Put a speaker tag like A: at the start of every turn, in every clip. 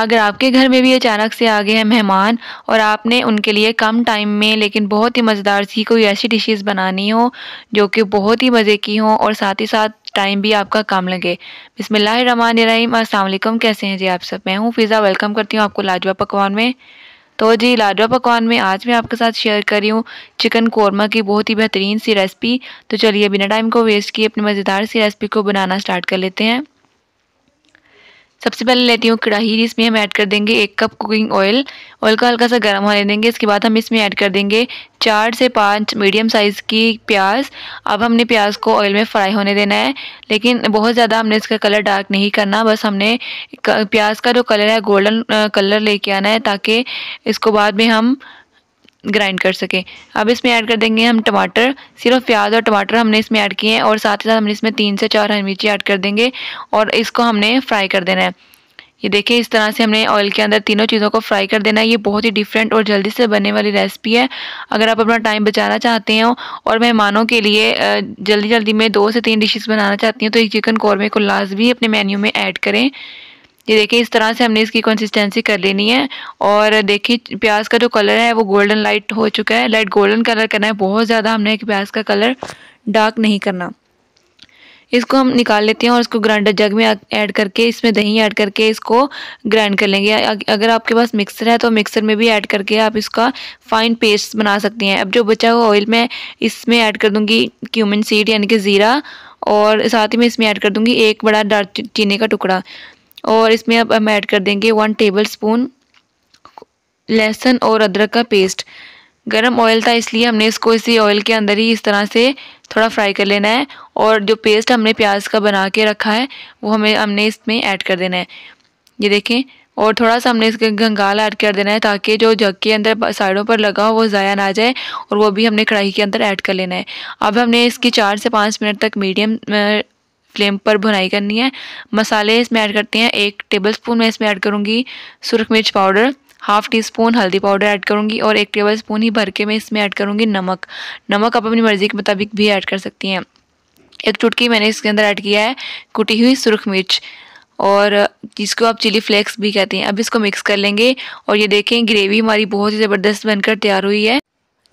A: अगर आपके घर में भी अचानक से आ गए हैं मेहमान और आपने उनके लिए कम टाइम में लेकिन बहुत ही मज़ेदार सी कोई ऐसी डिशेस बनानी हो जो कि बहुत ही मज़े की हो और साथ ही साथ टाइम भी आपका कम लगे अस्सलाम वालेकुम कैसे हैं जी आप सब मैं हूँ फ़िज़ा वेलकम करती हूँ आपको लाजवा पकवान में तो जी लाजवा पकवान में आज मैं आपके साथ शेयर कर रही हूँ चिकन कौरमा की बहुत ही बेहतरीन सी रेसिपी तो चलिए बिना टाइम को वेस्ट किए अपनी मज़ेदार सी रेसिपी को बनाना स्टार्ट कर लेते हैं सबसे पहले लेती हूँ कढ़ाई जिसमें हम ऐड कर देंगे एक कप कुकिंग ऑयल ऑयल का हल्का सा गर्म होने देंगे इसके बाद हम इसमें ऐड कर देंगे चार से पाँच मीडियम साइज़ की प्याज अब हमने प्याज को ऑयल में फ्राई होने देना है लेकिन बहुत ज़्यादा हमने इसका कलर डार्क नहीं करना बस हमने प्याज का जो कलर है गोल्डन कलर लेके आना है ताकि इसको बाद में हम ग्राइंड कर सके अब इसमें ऐड कर देंगे हम टमाटर सिर्फ प्याज और टमाटर हमने इसमें ऐड किए हैं और साथ ही साथ हमने इसमें तीन से चार हरी मिर्ची ऐड कर देंगे और इसको हमने फ्राई कर देना है ये देखिए इस तरह से हमने ऑयल के अंदर तीनों चीज़ों को फ्राई कर देना है ये बहुत ही डिफरेंट और जल्दी से बनने वाली रेसिपी है अगर आप अपना टाइम बचाना चाहते हो और मेहमानों के लिए जल्दी जल्दी में दो से तीन डिशेस बनाना चाहती हूँ तो एक चिकन कौरमे को लाजमी अपने मेन्यू में ऐड करें ये देखिए इस तरह से हमने इसकी कंसिस्टेंसी कर लेनी है और देखिए प्याज का जो कलर है वो गोल्डन लाइट हो चुका है लाइट गोल्डन कलर करना है बहुत ज़्यादा हमने प्याज का कलर डार्क नहीं करना इसको हम निकाल लेते हैं और इसको ग्राइंडर जग में ऐड करके इसमें दही ऐड करके इसको ग्राइंड कर लेंगे अगर आपके पास मिक्सर है तो मिक्सर में भी ऐड करके आप इसका फाइन पेस्ट बना सकते हैं अब जो बचा हुआ ऑयल मैं इसमें ऐड कर दूंगी क्यूमिन सीड यानी कि ज़ीरा और साथ ही मैं इसमें ऐड कर दूंगी एक बड़ा डार्क चीनी का टुकड़ा और इसमें अब हम ऐड कर देंगे वन टेबल स्पून लहसुन और अदरक का पेस्ट गरम ऑयल था इसलिए हमने इसको इसी ऑयल के अंदर ही इस तरह से थोड़ा फ्राई कर लेना है और जो पेस्ट हमने प्याज का बना के रखा है वो हमें हमने इसमें ऐड कर देना है ये देखें और थोड़ा सा हमने इसके गंगाल ऐड कर देना है ताकि जो जग के अंदर साइडों पर लगा हो वो ज़ाया ना जाए और वो भी हमने कढ़ाई के अंदर ऐड कर लेना है अब हमने इसकी चार से पाँच मिनट तक मीडियम फ्लेम पर भुनाई करनी है मसाले इसमें ऐड करते हैं एक टेबल स्पून मैं इसमें ऐड करूँगी सुरख मिर्च पाउडर हाफ टी स्पून हल्दी पाउडर ऐड करूँगी और एक टेबल स्पून ही भर के मैं इसमें ऐड करूँगी नमक नमक आप अपनी मर्ज़ी के मुताबिक भी ऐड कर सकती हैं एक चुटकी मैंने इसके अंदर ऐड किया है कुटी हुई सुरख मिर्च और जिसको आप चिली फ्लेक्स भी कहते हैं अब इसको मिक्स कर लेंगे और ये देखें ग्रेवी हमारी बहुत ही ज़बरदस्त बनकर तैयार हुई है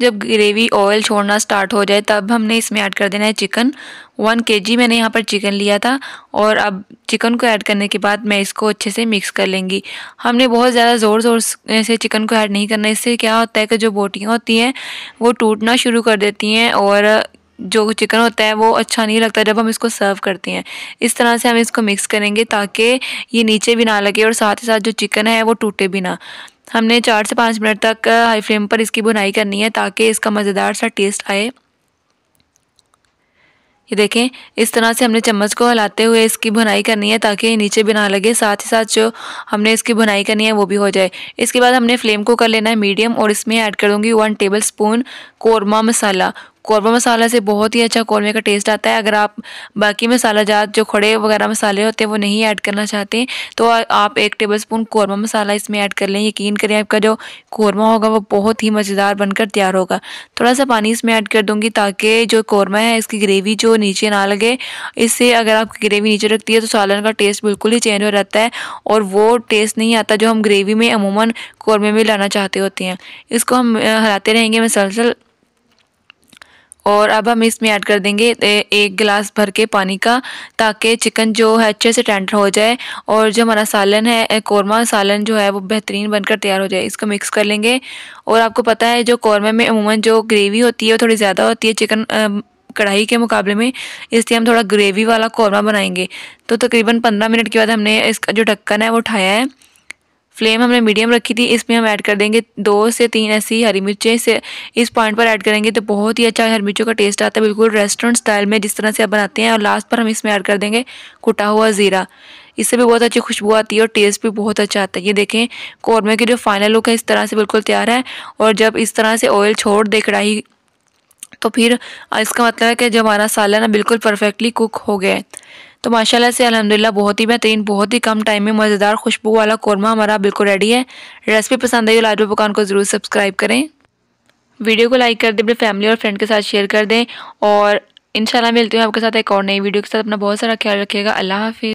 A: जब ग्रेवी ऑयल छोड़ना स्टार्ट हो जाए तब हमने इसमें ऐड कर देना है चिकन वन के जी मैंने यहाँ पर चिकन लिया था और अब चिकन को ऐड करने के बाद मैं इसको अच्छे से मिक्स कर लेंगी हमने बहुत ज़्यादा ज़ोर ज़ोर से चिकन को ऐड नहीं करना इससे क्या होता है कि जो बोटियाँ होती हैं वो टूटना शुरू कर देती हैं और जो चिकन होता है वो अच्छा नहीं लगता जब हम इसको सर्व करते हैं इस तरह से हम इसको मिक्स करेंगे ताकि ये नीचे भी ना लगे और साथ ही साथ जो चिकन है वो टूटे भी ना हमने चार से पाँच मिनट तक हाई फ्लेम पर इसकी बुनाई करनी है ताकि इसका मज़ेदार सा टेस्ट आए ये देखें इस तरह से हमने चम्मच को हिलाते हुए इसकी बुनाई करनी है ताकि नीचे भी ना लगे साथ ही साथ जो हमने इसकी बुनाई करनी है वो भी हो जाए इसके बाद हमने फ्लेम को कर लेना है मीडियम और इसमें ऐड कर दूँगी one tablespoon korma masala korma masala से बहुत ही अच्छा कौरमे का टेस्ट आता है अगर आप बाकी मसाला जात जो खड़े वगैरह मसाले होते हैं वो नहीं ऐड करना चाहते तो आप एक टेबल स्पून कौरमा मसाला इसमें ऐड कर लें यकीन करें आपका जो कौरमा होगा वो बहुत ही मज़ेदार बनकर तैयार होगा थोड़ा सा पानी इसमें ऐड कर दूँगी ताकि जो कौरमा है इसकी ग्रेवी जो नीचे ना लगे इससे अगर आप ग्रेवी नीचे रखती है तो सालन का टेस्ट बिल्कुल ही चेंज हो जाता है और वो टेस्ट नहीं आता जो हम ग्रेवी में अमूमन कौरमे में लाना चाहते होते हैं इसको हम हराते रहेंगे मसलसल और अब हम इसमें ऐड कर देंगे एक गिलास भर के पानी का ताकि चिकन जो है अच्छे से टेंडर हो जाए और जो हमारा सालन है कौरमा सालन जो है वो बेहतरीन बनकर तैयार हो जाए इसको मिक्स कर लेंगे और आपको पता है जो कौरमे में अमूमन जो ग्रेवी होती है वो थोड़ी ज़्यादा होती है चिकन कढ़ाई के मुकाबले में इसलिए हम थोड़ा ग्रेवी वाला कौरमा बनाएंगे तो तकरीबन पंद्रह मिनट के बाद हमने इसका जो ढक्कन है वो उठाया है फ्लेम हमने मीडियम रखी थी इसमें हम ऐड कर देंगे दो से तीन ऐसी हरी मिर्चें इसे इस पॉइंट पर ऐड करेंगे तो बहुत ही अच्छा हरी मिर्चों का टेस्ट आता है बिल्कुल रेस्टोरेंट स्टाइल में जिस तरह से आप बनाते हैं और लास्ट पर हम इसमें ऐड कर देंगे कुटा हुआ ज़ीरा इससे भी बहुत अच्छी खुशबू आती है और टेस्ट भी बहुत अच्छा आता है ये देखें कौरमे की जो फाइनल लुक है इस तरह से बिल्कुल तैयार है और जब इस तरह से ऑयल छोड़ दे कढ़ाई तो फिर इसका मतलब है कि जो हमारा सालन है बिल्कुल परफेक्टली कुक हो गया है तो माशाल्लाह से अल्हम्दुलिल्लाह बहुत ही बेहतरीन बहुत ही कम टाइम में मज़ेदार खुशबू वाला कौरमा हमारा बिल्कुल रेडी है रेसिपी पसंद आई हो लाजो पकान को ज़रूर सब्सक्राइब करें वीडियो को लाइक कर दें अपने फैमिली और फ्रेंड के साथ शेयर कर दें और इंशाल्लाह मिलती हूँ आपके साथ एक और नई वीडियो के साथ अपना बहुत सारा ख्याल रखिएगा अल्लाह हाफि